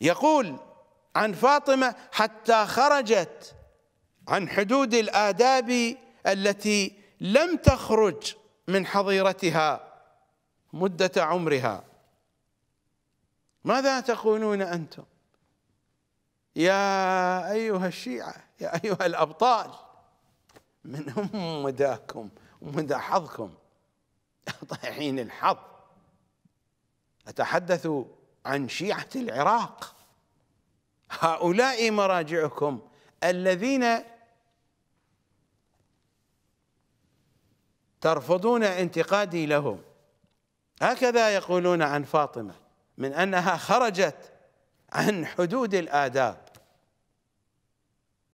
يقول عن فاطمة حتى خرجت عن حدود الآداب التي لم تخرج من حظيرتها مدة عمرها ماذا تقولون أنتم يا أيها الشيعة يا أيها الأبطال من هم مداكم ومدى حظكم طيحين الحظ أتحدث عن شيعة العراق هؤلاء مراجعكم الذين ترفضون انتقادي لهم هكذا يقولون عن فاطمة من أنها خرجت عن حدود الآداب